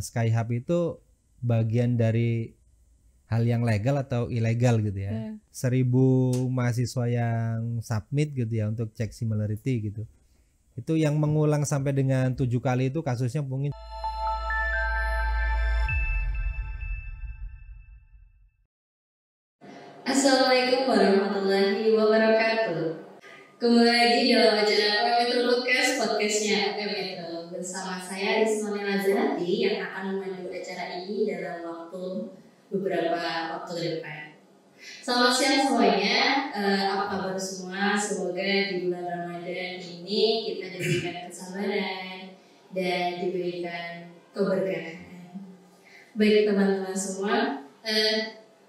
Skyhub itu bagian dari hal yang legal atau ilegal gitu ya. Yeah. Seribu mahasiswa yang submit gitu ya untuk cek similarity gitu. Itu yang mengulang sampai dengan tujuh kali itu kasusnya mungkin beberapa waktu ke depan. Selamat siang semuanya, uh, apa kabar semua? Semoga di bulan Ramadan ini kita diberikan kesabaran dan diberikan keberkahan. Baik teman-teman semua, uh,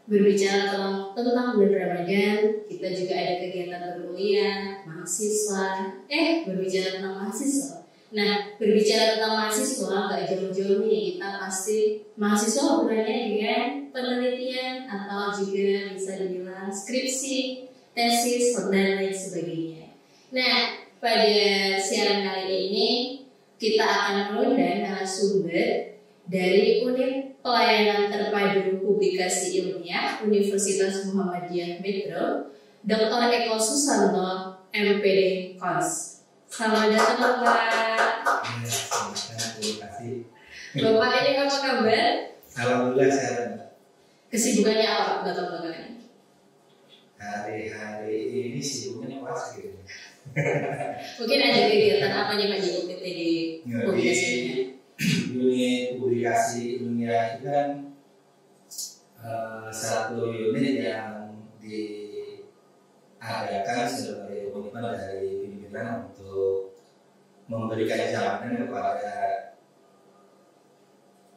berbicara tentang, tentang bulan Ramadan, kita juga ada kegiatan berkuliah, mahasiswa, eh berbicara tentang mahasiswa, Nah, berbicara tentang mahasiswa, nggak jauh-jauh nih, kita pasti mahasiswa hubungannya dengan penelitian atau juga bisa dibilang skripsi, tesis, dan lain sebagainya. Nah, pada siaran kali ini kita akan mengundang narasumber dari Unit Pelayanan Terpadu Publikasi Ilmiah Universitas Muhammadiyah Metro, Dr. Eko Susanto, MPD KONS. Selamat datang Bapak. Iya, terima kasih. Bapak ini apa kabar? Alhamdulillah sehat. Kesibukannya apa Pak Gatot belakangan ini? Hari-hari ini sibuknya pas gitu. Mungkin ada kegiatan apa nih Pak Joko PT di publikasinya? ini? Dunia publikasi dunia itu kan eh, satu unit yang diadakan sebagai komitmen dari pimpinan untuk memberikan jaminan kepada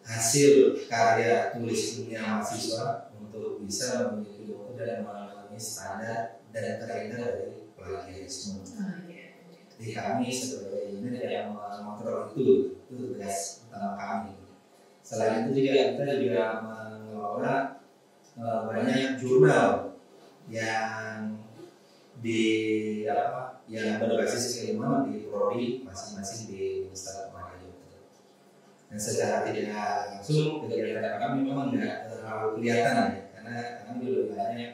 hasil karya tulisnya mahasiswa untuk bisa memiliki buku dan mengalami standar dan terindah dari plagiarisme. Oh, iya. Jadi kami sebagai ini yang mengontrol itu, itu tugas utama kami. Selain itu juga kita juga mengelola e, banyak jurnal yang di apa yang berbasis ilmu di prodi masing-masing di Universitas dan secara tidak langsung kegiatan kami memang tidak terlalu kelihatan ya karena kami lebih banyak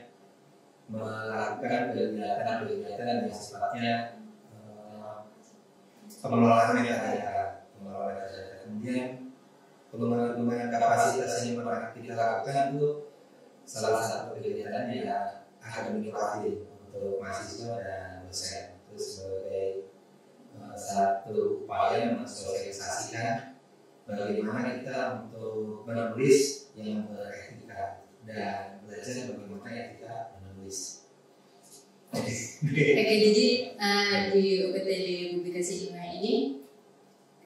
melakukan kegiatan-kegiatan yang sifatnya eh, pengelolaan ya pengelolaan negara kemudian pengembangan kapasitas yang pernah kita lakukan itu salah satu kegiatan yang akademikasi untuk mahasiswa dan dosen itu sebagai eh, satu upaya mensosialisasikan bagaimana kita untuk menulis yang beretika dan belajar bagaimana ya kita menulis. Oke, okay. jadi uh, di UPTJ Publikasi Jima ini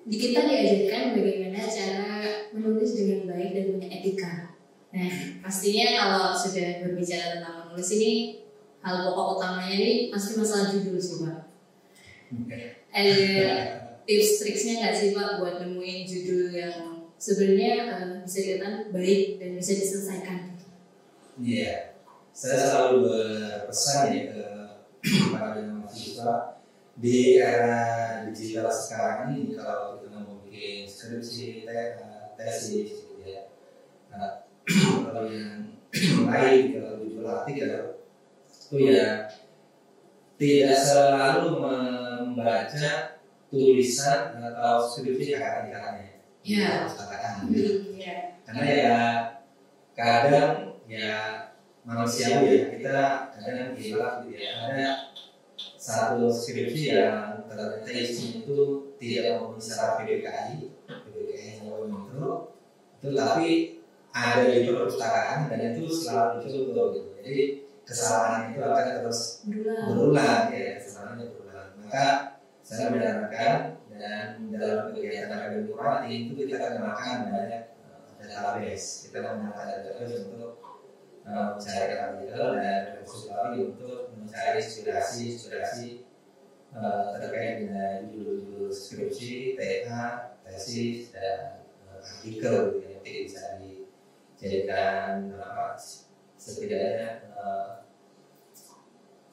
di kita diajarkan bagaimana cara menulis dengan baik dan punya etika. Nah, pastinya kalau sudah berbicara tentang menulis ini, hal pokok utamanya ini pasti masalah judul sih, eh, Pak tips triksnya nggak sih Pak buat nemuin judul yang sebenarnya uh, bisa dikatakan baik dan bisa diselesaikan? Iya, yeah. saya selalu berpesan ya ke para mahasiswa di era digital sekarang ini kalau kita mau bikin skripsi, tesis, gitu ya. Nah, kalau yang lain kalau judul artikel ya, itu ya tidak selalu membaca tulisan atau skripsi kakak-kakaknya ya iya. Iya, katakan gitu. ya. karena ya kadang ya manusiawi ya kita kadang hilang kan gitu ya karena satu skripsi yang ternyata isinya itu tidak memenuhi syarat PDKI PDKI yang mau menurut itu tapi ada di perpustakaan dan itu selalu ditutup gitu jadi kesalahan itu akan terus berulang, berulang ya kesalahannya berulang maka saya menyarankan dan dalam kegiatan agama itu kita akan gunakan banyak eh, database kita akan menggunakan database untuk eh, mencari artikel dan khusus lagi untuk mencari inspirasi inspirasi eh, terkait dengan judul-judul skripsi, TA, tesis dan artikel yang nanti bisa dijadikan apa setidaknya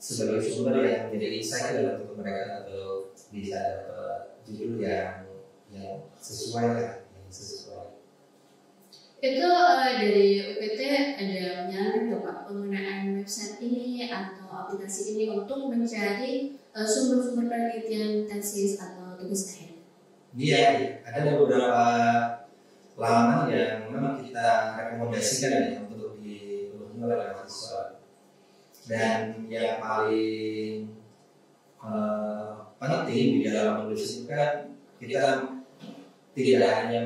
sebagai sumber yang menjadi insight untuk mereka atau bisa dapat judul yang yang sesuai lah yang sesuai itu uh, dari UPT ada menyarankan pak penggunaan website ini atau aplikasi ini untuk mencari uh, sumber-sumber penelitian tesis atau tugas akhir? Iya, ada beberapa laman yang memang kita rekomendasikan ya untuk dikunjungi oleh mahasiswa. Dan yang paling uh, penting di dalam menulis itu kan kita tidak hanya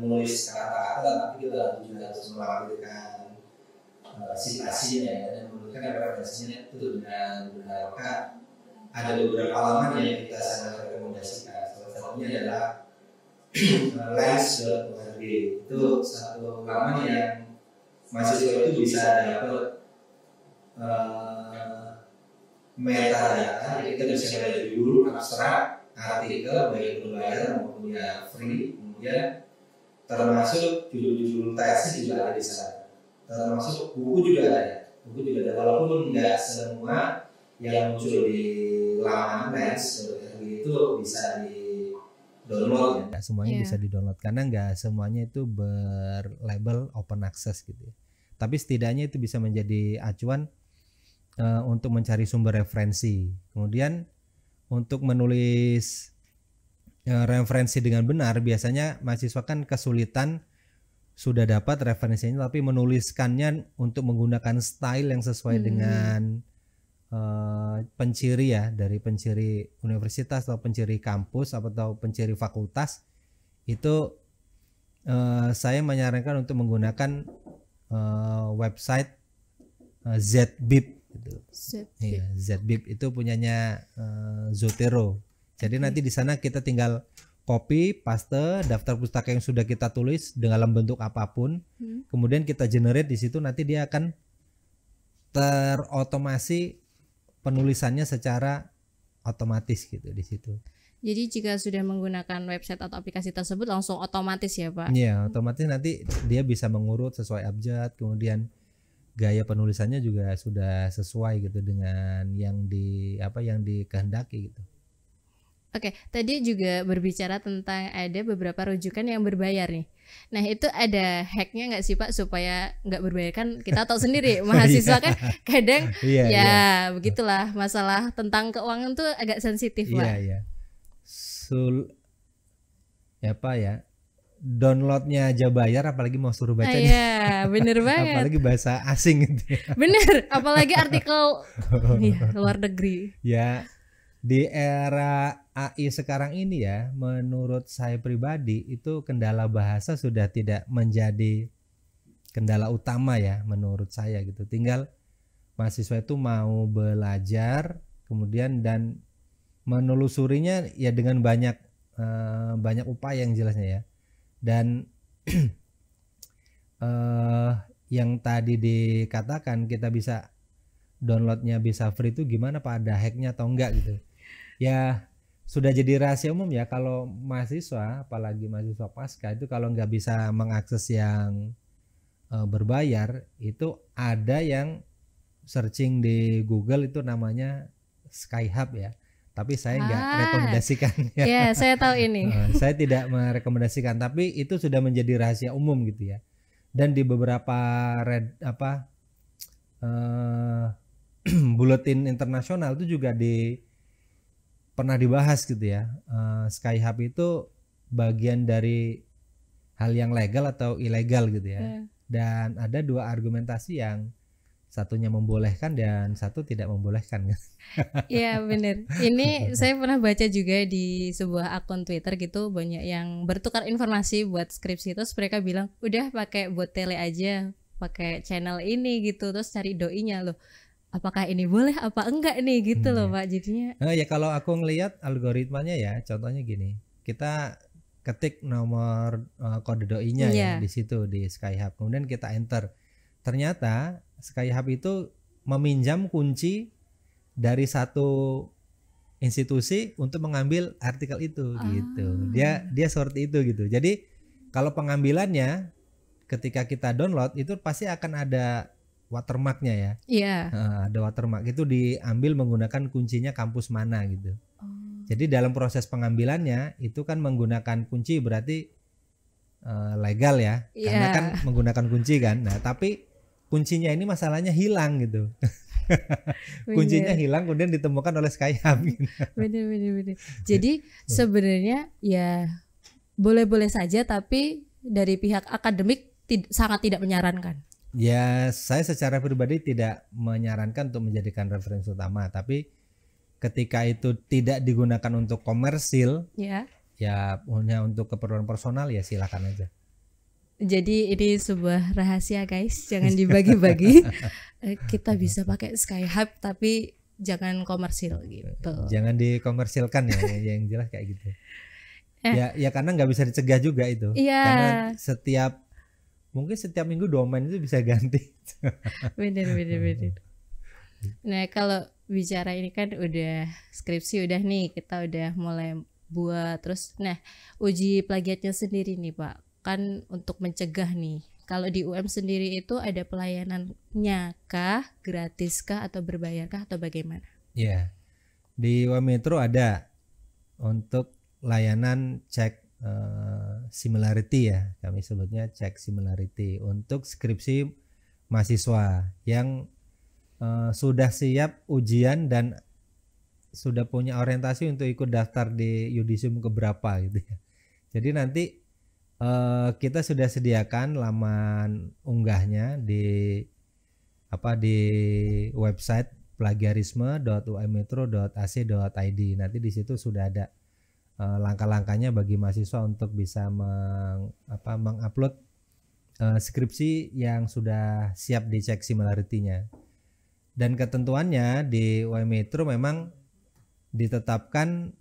menulis kata-kata tapi kita juga harus melakukan uh, ya, dan menurutkan referensinya itu benar benar maka ada beberapa halaman yang kita sangat rekomendasikan salah satunya adalah eh, lens.org itu satu halaman yang mahasiswa itu bisa dapat eh, meta data jadi kita bisa melihat dulu abstrak artikel baik berbayar maupun ya free kemudian termasuk judul-judul tesis juga ada di sana termasuk buku juga ada ya, buku juga ada walaupun nggak semua yang muncul di laman mens itu bisa di download ya. semuanya yeah. bisa di download karena nggak semuanya itu berlabel open access gitu ya. tapi setidaknya itu bisa menjadi acuan Eh, untuk mencari sumber referensi. Kemudian untuk menulis eh, referensi dengan benar biasanya mahasiswa kan kesulitan sudah dapat referensinya tapi menuliskannya untuk menggunakan style yang sesuai hmm. dengan uh, penciri ya dari penciri universitas atau penciri kampus atau penciri fakultas itu uh, saya menyarankan untuk menggunakan uh, website uh, ZBIP Zbib. Iya, itu punyanya uh, Zotero. Jadi okay. nanti di sana kita tinggal copy, paste daftar pustaka yang sudah kita tulis dalam bentuk apapun. Hmm. Kemudian kita generate di situ nanti dia akan terotomasi penulisannya secara otomatis gitu di situ. Jadi jika sudah menggunakan website atau aplikasi tersebut langsung otomatis ya, Pak? Iya, otomatis nanti dia bisa mengurut sesuai abjad, kemudian gaya penulisannya juga sudah sesuai gitu dengan yang di apa yang dikehendaki gitu. Oke, tadi juga berbicara tentang ada beberapa rujukan yang berbayar nih. Nah itu ada hacknya nggak sih Pak supaya nggak berbayar kan kita tahu sendiri oh, mahasiswa iya. kan kadang yeah, ya yeah. begitulah masalah tentang keuangan tuh agak sensitif yeah, Pak. Iya iya. Sul apa ya, ya downloadnya aja bayar apalagi mau suruh baca ah, iya bener banget apalagi bahasa asing gitu ya. bener apalagi artikel ya, luar negeri ya di era AI sekarang ini ya menurut saya pribadi itu kendala bahasa sudah tidak menjadi kendala utama ya menurut saya gitu tinggal mahasiswa itu mau belajar kemudian dan menelusurinya ya dengan banyak eh, banyak upaya yang jelasnya ya dan uh, yang tadi dikatakan kita bisa downloadnya bisa free itu gimana pak ada hacknya atau enggak gitu ya sudah jadi rahasia umum ya kalau mahasiswa apalagi mahasiswa pasca itu kalau nggak bisa mengakses yang uh, berbayar itu ada yang searching di Google itu namanya Skyhub ya tapi saya nggak ah, rekomendasikan ya. yeah, saya tahu ini eh, saya tidak merekomendasikan tapi itu sudah menjadi rahasia umum gitu ya dan di beberapa red apa uh, buletin internasional itu juga di pernah dibahas gitu ya uh, hub itu bagian dari hal yang legal atau ilegal gitu ya yeah. dan ada dua argumentasi yang satunya membolehkan dan satu tidak membolehkan kan? Iya benar. Ini saya pernah baca juga di sebuah akun Twitter gitu banyak yang bertukar informasi buat skripsi terus mereka bilang udah pakai buat tele aja pakai channel ini gitu terus cari doinya loh apakah ini boleh apa enggak nih gitu hmm. loh iya. pak jadinya nah, ya kalau aku ngelihat algoritmanya ya contohnya gini kita ketik nomor uh, kode doinya yeah. ya iya. di situ di SkyHub kemudian kita enter ternyata Skyhub itu meminjam kunci dari satu institusi untuk mengambil artikel itu gitu. ah. gitu. Dia dia seperti itu gitu. Jadi kalau pengambilannya ketika kita download itu pasti akan ada watermarknya ya. Iya. Yeah. Nah, ada watermark itu diambil menggunakan kuncinya kampus mana gitu. Oh. Jadi dalam proses pengambilannya itu kan menggunakan kunci berarti uh, legal ya, yeah. karena kan menggunakan kunci kan. Nah tapi kuncinya ini masalahnya hilang gitu. kuncinya hilang kemudian ditemukan oleh Skyhub. bener bener bener. Jadi sebenarnya ya boleh-boleh saja tapi dari pihak akademik tid sangat tidak menyarankan. Ya, saya secara pribadi tidak menyarankan untuk menjadikan referensi utama, tapi ketika itu tidak digunakan untuk komersil, ya, ya punya untuk keperluan personal ya silakan aja. Jadi ini sebuah rahasia guys, jangan dibagi-bagi. Eh, kita bisa pakai Skyhub tapi jangan komersil gitu. Jangan dikomersilkan ya, ya yang jelas kayak gitu. Eh. Ya, ya karena nggak bisa dicegah juga itu. Iya. Yeah. Karena setiap mungkin setiap minggu domain itu bisa ganti. bener bener bener. Nah kalau bicara ini kan udah skripsi udah nih kita udah mulai buat terus. Nah uji plagiatnya sendiri nih pak dilakukan untuk mencegah nih? Kalau di UM sendiri itu ada pelayanannya kah, gratis kah, atau berbayar kah, atau bagaimana? Ya, di UM Metro ada untuk layanan cek uh, similarity ya, kami sebutnya cek similarity untuk skripsi mahasiswa yang uh, sudah siap ujian dan sudah punya orientasi untuk ikut daftar di yudisium keberapa gitu ya. Jadi nanti Eh, kita sudah sediakan laman unggahnya di apa di website plagiarisme.umetro.ac.id. Nanti di situ sudah ada eh, langkah-langkahnya bagi mahasiswa untuk bisa meng, apa, mengupload eh, skripsi yang sudah siap dicek similarity-nya. Dan ketentuannya di UMetro memang ditetapkan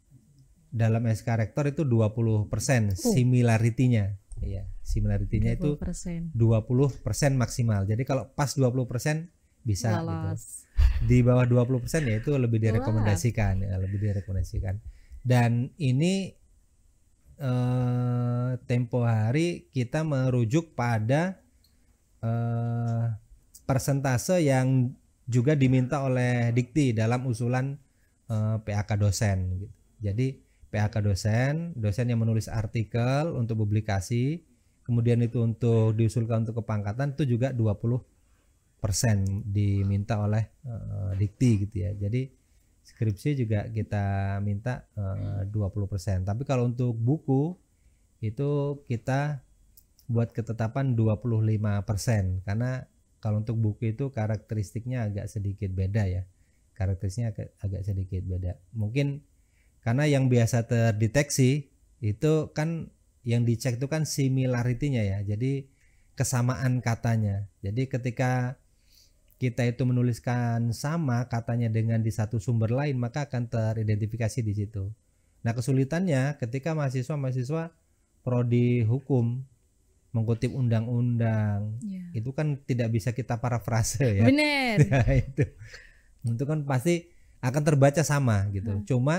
dalam SK rektor itu 20% persen uh. similaritinya similarity-nya. Iya, similarity-nya 20%. itu 20% maksimal. Jadi kalau pas 20% bisa persen gitu. Di bawah 20% ya itu lebih direkomendasikan, ya, lebih direkomendasikan. Dan ini eh, tempo hari kita merujuk pada eh, persentase yang juga diminta oleh Dikti dalam usulan eh, PAK dosen gitu. Jadi PHK dosen, dosen yang menulis artikel untuk publikasi, kemudian itu untuk diusulkan untuk kepangkatan itu juga 20% diminta oleh uh, dikti gitu ya. Jadi skripsi juga kita minta eh, uh, 20%. Tapi kalau untuk buku itu kita buat ketetapan 25% karena kalau untuk buku itu karakteristiknya agak sedikit beda ya. Karakteristiknya agak, agak sedikit beda. Mungkin karena yang biasa terdeteksi itu kan yang dicek itu kan similarity-nya ya. Jadi kesamaan katanya. Jadi ketika kita itu menuliskan sama katanya dengan di satu sumber lain maka akan teridentifikasi di situ. Nah, kesulitannya ketika mahasiswa-mahasiswa prodi hukum mengutip undang-undang yeah. itu kan tidak bisa kita parafrase ya. Benar. Ya, itu. itu kan pasti akan terbaca sama gitu. Hmm. Cuma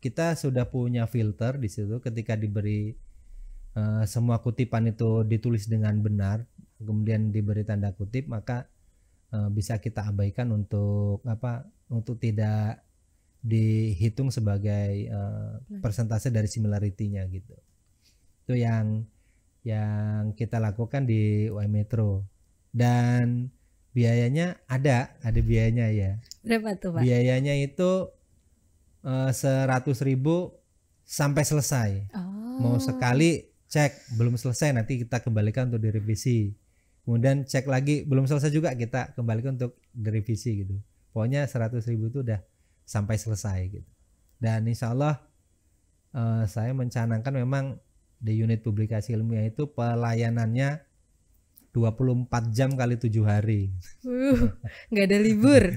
kita sudah punya filter di situ ketika diberi uh, semua kutipan itu ditulis dengan benar kemudian diberi tanda kutip maka uh, bisa kita abaikan untuk apa untuk tidak dihitung sebagai uh, persentase dari similarity-nya gitu. Itu yang yang kita lakukan di UI Metro dan biayanya ada, ada biayanya ya. Berapa tuh, Pak? Biayanya itu Eh, seratus ribu sampai selesai. Oh. Mau sekali cek belum selesai nanti kita kembalikan untuk direvisi. Kemudian cek lagi belum selesai juga kita kembalikan untuk direvisi gitu. Pokoknya seratus ribu itu udah sampai selesai gitu. Dan insya Allah uh, saya mencanangkan memang di unit publikasi ilmiah itu pelayanannya 24 jam kali tujuh hari. Uh, nggak ada libur.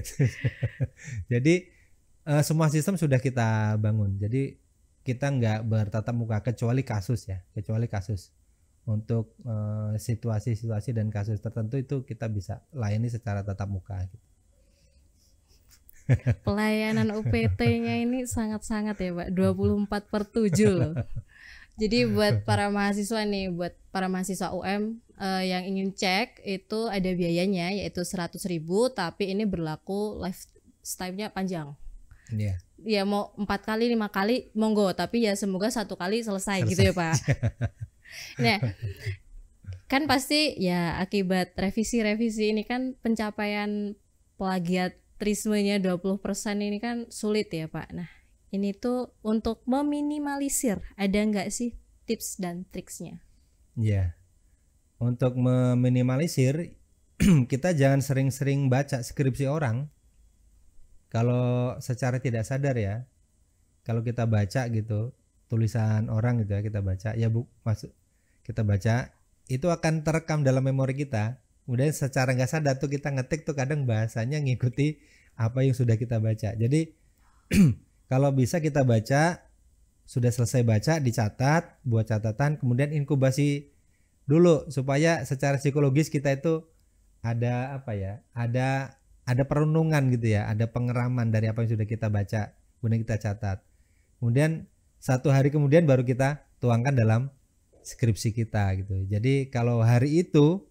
Jadi uh, semua sistem sudah kita bangun. Jadi kita nggak bertatap muka kecuali kasus ya, kecuali kasus untuk eh, situasi-situasi uh, dan kasus tertentu itu kita bisa layani secara tatap muka. Gitu. Pelayanan UPT-nya ini sangat-sangat ya Pak, 24 per 7 loh. Jadi buat para mahasiswa nih, buat para mahasiswa UM uh, yang ingin cek itu ada biayanya yaitu 100.000 tapi ini berlaku lifetime-nya panjang yeah. ya mau empat kali lima kali monggo tapi ya semoga satu kali selesai, gitu selesai. gitu ya pak nah kan pasti ya akibat revisi-revisi ini kan pencapaian plagiatrismenya 20% ini kan sulit ya Pak. Nah ini tuh untuk meminimalisir ada nggak sih tips dan triksnya? Ya untuk meminimalisir kita jangan sering-sering baca skripsi orang kalau secara tidak sadar ya kalau kita baca gitu tulisan orang gitu ya kita baca ya bu masuk kita baca itu akan terekam dalam memori kita kemudian secara nggak sadar tuh kita ngetik tuh kadang bahasanya ngikuti apa yang sudah kita baca jadi kalau bisa kita baca sudah selesai baca dicatat buat catatan kemudian inkubasi dulu supaya secara psikologis kita itu ada apa ya ada ada perenungan gitu ya, ada pengeraman dari apa yang sudah kita baca, kemudian kita catat. Kemudian satu hari kemudian baru kita tuangkan dalam skripsi kita gitu. Jadi kalau hari itu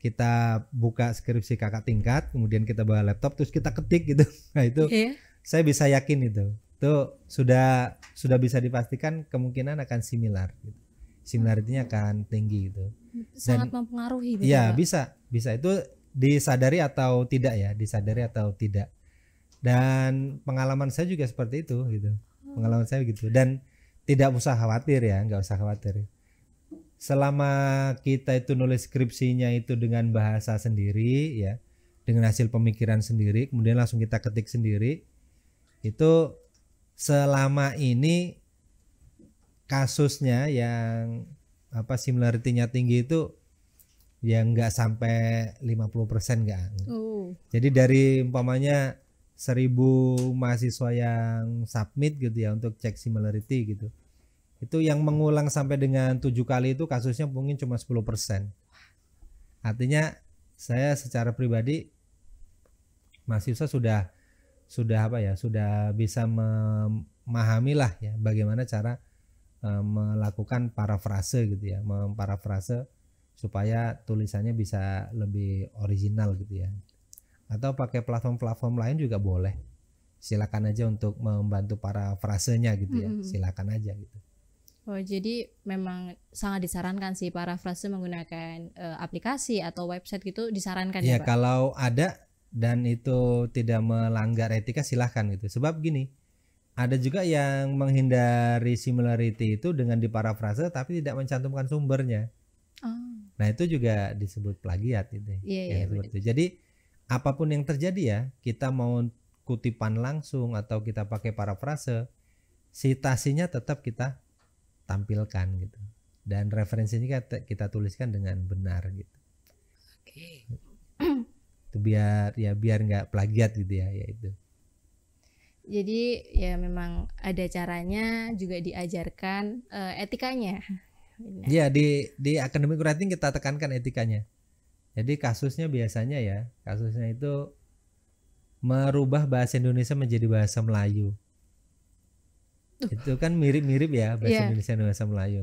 kita buka skripsi kakak tingkat, kemudian kita bawa laptop terus kita ketik gitu. Nah, itu yeah. saya bisa yakin itu. Itu sudah sudah bisa dipastikan kemungkinan akan similar gitu. Similaritinya akan tinggi gitu. Sangat Dan, mempengaruhi gitu. Iya, ya, bisa. Bisa itu disadari atau tidak ya disadari atau tidak dan pengalaman saya juga seperti itu gitu pengalaman saya gitu dan tidak usah khawatir ya nggak usah khawatir selama kita itu nulis skripsinya itu dengan bahasa sendiri ya dengan hasil pemikiran sendiri kemudian langsung kita ketik sendiri itu selama ini kasusnya yang apa similarity-nya tinggi itu Ya nggak sampai 50 persen nggak. Uh. Jadi dari umpamanya seribu mahasiswa yang submit gitu ya untuk cek similarity gitu. Itu yang mengulang sampai dengan tujuh kali itu kasusnya mungkin cuma 10 persen. Artinya saya secara pribadi mahasiswa sudah sudah apa ya sudah bisa memahami lah ya bagaimana cara eh, melakukan parafrase gitu ya memparafrase supaya tulisannya bisa lebih original gitu ya. Atau pakai platform-platform lain juga boleh. Silakan aja untuk membantu para frasenya gitu ya. Silakan aja gitu. Oh, jadi memang sangat disarankan sih para frase menggunakan e, aplikasi atau website gitu disarankan ya, ya kalau ada dan itu tidak melanggar etika silahkan gitu. Sebab gini, ada juga yang menghindari similarity itu dengan diparafrase tapi tidak mencantumkan sumbernya. Nah itu juga disebut plagiat itu. Iya, iya, itu. Jadi apapun yang terjadi ya, kita mau kutipan langsung atau kita pakai parafrase, citasinya tetap kita tampilkan gitu. Dan referensinya kita, kita tuliskan dengan benar gitu. Oke. Itu biar ya biar nggak plagiat gitu ya, ya itu. Jadi ya memang ada caranya juga diajarkan uh, etikanya. Iya. iya di di academic writing kita tekankan etikanya. Jadi kasusnya biasanya ya kasusnya itu merubah bahasa Indonesia menjadi bahasa Melayu. Uh. Itu kan mirip-mirip ya bahasa yeah. Indonesia dan bahasa Melayu.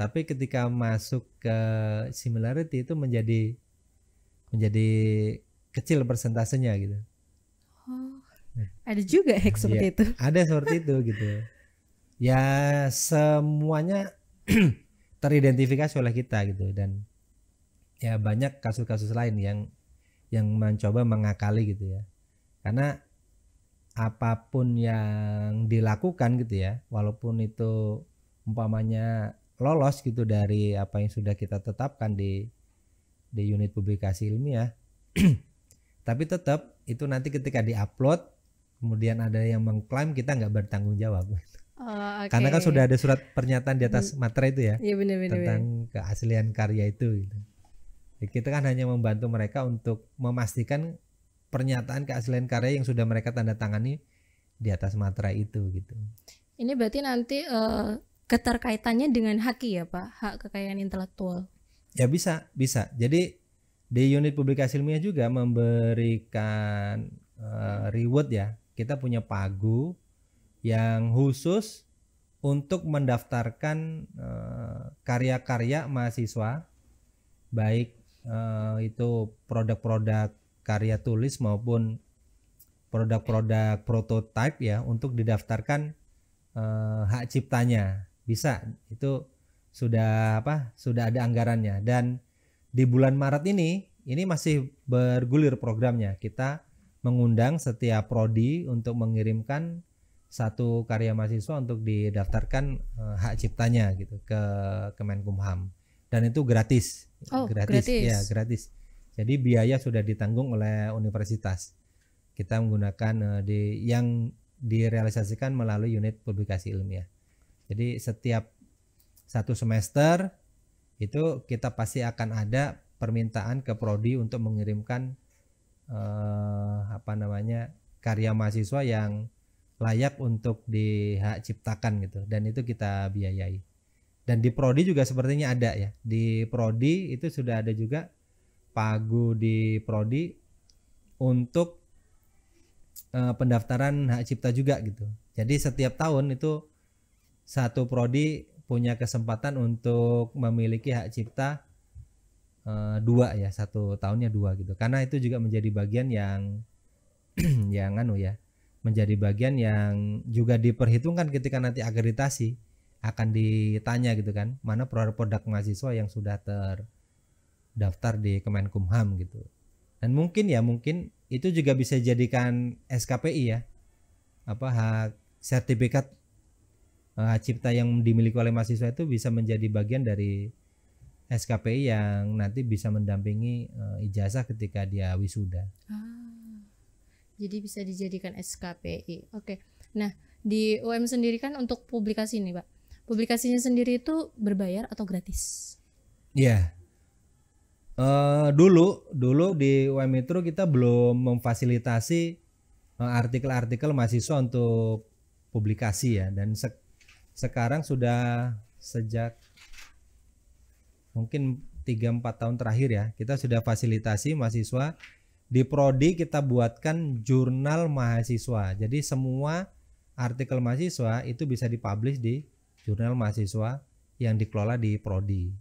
Tapi ketika masuk ke similarity itu menjadi menjadi kecil persentasenya gitu. Oh, ada juga hack iya, seperti yeah, itu. Ada seperti itu gitu. Ya semuanya teridentifikasi oleh kita gitu dan ya banyak kasus-kasus lain yang yang mencoba mengakali gitu ya karena apapun yang dilakukan gitu ya walaupun itu umpamanya lolos gitu dari apa yang sudah kita tetapkan di di unit publikasi ilmiah tapi tetap itu nanti ketika diupload kemudian ada yang mengklaim kita nggak bertanggung jawab okay. Oh, Karena kan sudah ada surat pernyataan di atas hmm. materai itu ya. ya bener, bener, Tentang bener. keaslian karya itu gitu. Ya, kita kan hanya membantu mereka untuk memastikan pernyataan keaslian karya yang sudah mereka tanda tangani di atas materai itu gitu. Ini berarti nanti uh, keterkaitannya dengan haki ya, Pak, hak kekayaan intelektual. Ya bisa, bisa. Jadi di unit publikasi ilmiah juga memberikan uh, reward ya. Kita punya pagu yang khusus untuk mendaftarkan eh, karya-karya uh, mahasiswa baik uh, itu produk-produk karya tulis maupun produk-produk prototype ya untuk didaftarkan uh, hak ciptanya bisa itu sudah apa sudah ada anggarannya dan di bulan Maret ini ini masih bergulir programnya kita mengundang setiap prodi untuk mengirimkan satu karya mahasiswa untuk didaftarkan uh, hak ciptanya gitu ke Kemenkumham dan itu gratis. Oh, gratis. gratis. Ya, gratis. Jadi biaya sudah ditanggung oleh universitas. Kita menggunakan uh, di yang direalisasikan melalui unit publikasi ilmiah. Jadi setiap satu semester itu kita pasti akan ada permintaan ke prodi untuk mengirimkan uh, apa namanya karya mahasiswa yang layak untuk dihak ciptakan gitu dan itu kita biayai dan di prodi juga sepertinya ada ya di prodi itu sudah ada juga pagu di prodi untuk uh, pendaftaran hak cipta juga gitu jadi setiap tahun itu satu prodi punya kesempatan untuk memiliki hak cipta uh, dua ya satu tahunnya dua gitu karena itu juga menjadi bagian yang yang anu ya menjadi bagian yang juga diperhitungkan ketika nanti akreditasi akan ditanya gitu kan mana produk-produk mahasiswa yang sudah terdaftar di Kemenkumham gitu dan mungkin ya mungkin itu juga bisa jadikan SKPI ya apa hak sertifikat hak eh, cipta yang dimiliki oleh mahasiswa itu bisa menjadi bagian dari SKPI yang nanti bisa mendampingi uh, ijazah ketika dia wisuda. Ah jadi bisa dijadikan SKPI oke nah di UM sendiri kan untuk publikasi ini, pak publikasinya sendiri itu berbayar atau gratis Iya. yeah. uh, dulu dulu di UM itu kita belum memfasilitasi eh, artikel-artikel mahasiswa untuk publikasi ya dan se sekarang sudah sejak mungkin 3-4 tahun terakhir ya kita sudah fasilitasi mahasiswa di prodi kita buatkan jurnal mahasiswa. Jadi semua artikel mahasiswa itu bisa dipublish di jurnal mahasiswa yang dikelola di prodi.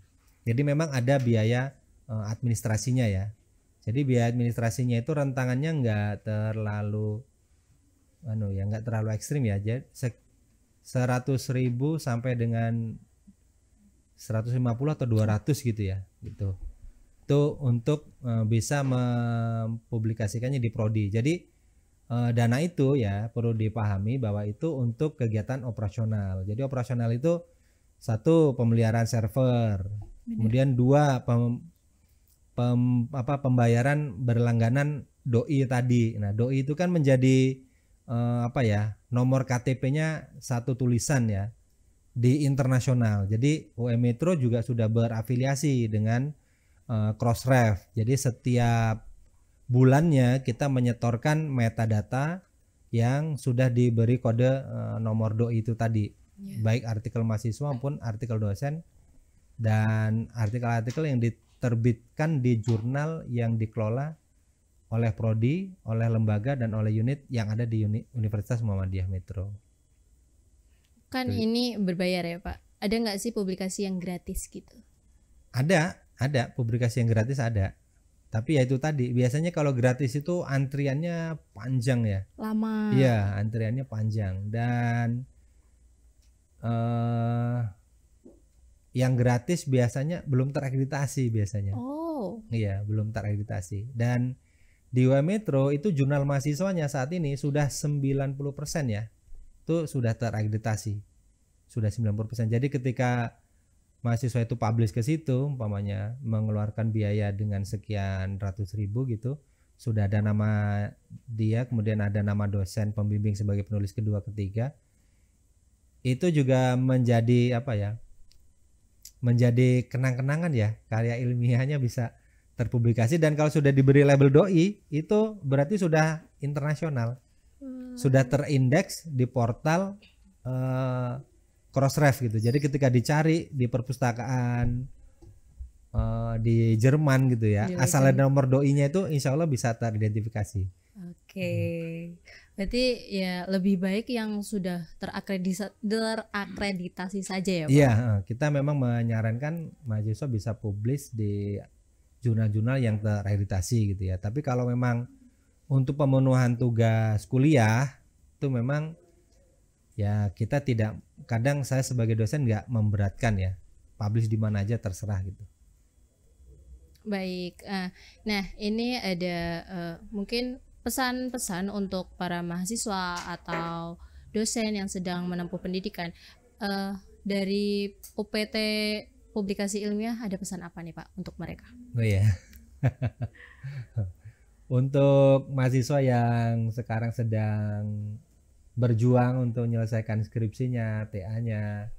Jadi memang ada biaya eh, administrasinya ya. Jadi biaya administrasinya itu rentangannya nggak terlalu anu ya nggak terlalu ekstrim ya. Jadi seratus ribu sampai dengan 150 atau 200 gitu ya gitu itu untuk uh, bisa mempublikasikannya di prodi. Jadi uh, dana itu ya perlu dipahami bahwa itu untuk kegiatan operasional. Jadi operasional itu satu pemeliharaan server, Benar. kemudian dua pem, pem, apa pembayaran berlangganan doi tadi. Nah, doi itu kan menjadi uh, apa ya? nomor KTP-nya satu tulisan ya di internasional. Jadi UM Metro juga sudah berafiliasi dengan cross eh, Crossref. Jadi setiap bulannya kita menyetorkan metadata yang sudah diberi kode eh, nomor DOI itu tadi, yeah. baik artikel mahasiswa maupun artikel dosen dan artikel-artikel yang diterbitkan di jurnal yang dikelola oleh prodi, oleh lembaga dan oleh unit yang ada di uni Universitas Muhammadiyah Metro. Kan Tuh. ini berbayar ya, Pak? Ada nggak sih publikasi yang gratis gitu? Ada, ada publikasi yang gratis ada. Tapi ya itu tadi, biasanya kalau gratis itu antriannya panjang ya. Lama. Iya, antriannya panjang dan uh, yang gratis biasanya belum terakreditasi biasanya. Oh. Iya, belum terakreditasi. Dan di UM Metro itu jurnal mahasiswanya saat ini sudah 90% ya. Itu sudah terakreditasi. Sudah 90%. Jadi ketika mahasiswa itu publish ke situ umpamanya mengeluarkan biaya dengan sekian ratus ribu gitu sudah ada nama dia kemudian ada nama dosen pembimbing sebagai penulis kedua ketiga itu juga menjadi apa ya menjadi kenang-kenangan ya karya ilmiahnya bisa terpublikasi dan kalau sudah diberi label doi itu berarti sudah internasional hmm. sudah terindeks di portal eh, crossref gitu. Jadi ketika dicari di perpustakaan uh, di Jerman gitu ya, asal ada nomor doinya itu insya Allah bisa teridentifikasi. Oke, okay. hmm. berarti ya lebih baik yang sudah terakreditasi, saja ya Pak? Iya, kita memang menyarankan mahasiswa bisa publis di jurnal-jurnal yang terakreditasi gitu ya. Tapi kalau memang untuk pemenuhan tugas kuliah itu memang ya kita tidak kadang saya sebagai dosen nggak memberatkan ya publish di mana aja terserah gitu baik eh, nah ini ada eh, mungkin pesan-pesan untuk para mahasiswa atau dosen yang sedang menempuh pendidikan eh, dari UPT publikasi ilmiah ada pesan apa nih Pak untuk mereka oh ya untuk mahasiswa yang sekarang sedang berjuang untuk menyelesaikan skripsinya, TA-nya,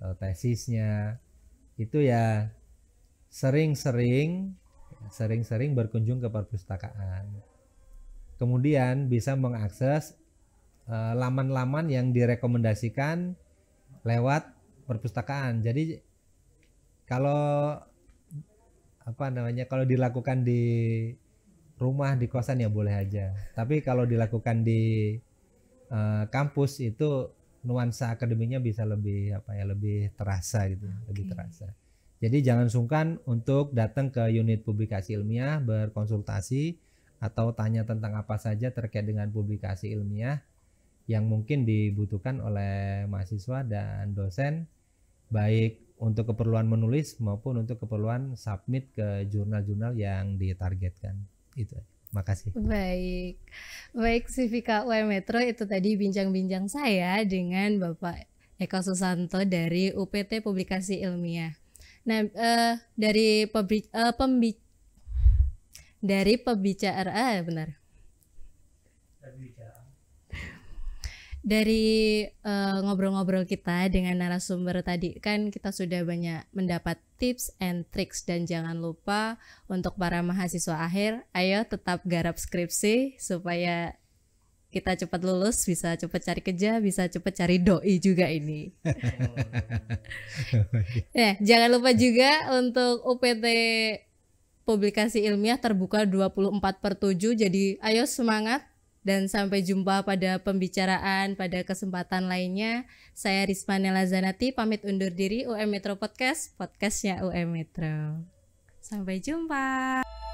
eh, tesisnya. Itu ya sering-sering sering-sering berkunjung ke perpustakaan. Kemudian bisa mengakses eh, laman-laman yang direkomendasikan lewat perpustakaan. Jadi kalau apa namanya kalau dilakukan di rumah di kosan ya boleh aja. Tapi kalau dilakukan di Eh, kampus itu nuansa akademinya bisa lebih apa ya lebih terasa gitu, okay. lebih terasa. Jadi jangan sungkan untuk datang ke unit publikasi ilmiah berkonsultasi atau tanya tentang apa saja terkait dengan publikasi ilmiah yang mungkin dibutuhkan oleh mahasiswa dan dosen baik untuk keperluan menulis maupun untuk keperluan submit ke jurnal-jurnal yang ditargetkan. Itu aja. Makasih. Baik. Baik Sivika UM Metro itu tadi bincang-bincang saya dengan Bapak Eko Susanto dari UPT Publikasi Ilmiah. Nah, eh, dari pembi, eh, pembi dari pembicara eh benar dari eh, ngobrol-ngobrol uh, kita dengan narasumber tadi kan kita sudah banyak mendapat tips and tricks dan jangan lupa untuk para mahasiswa akhir ayo tetap garap skripsi supaya kita cepat lulus bisa cepat cari kerja bisa cepat cari doi juga ini. nah, jangan lupa juga untuk UPT publikasi ilmiah terbuka 24 per 7 jadi ayo semangat dan sampai jumpa pada pembicaraan pada kesempatan lainnya. Saya Risma Nela Zanati pamit undur diri UM Metro Podcast, podcastnya UM Metro. Sampai jumpa.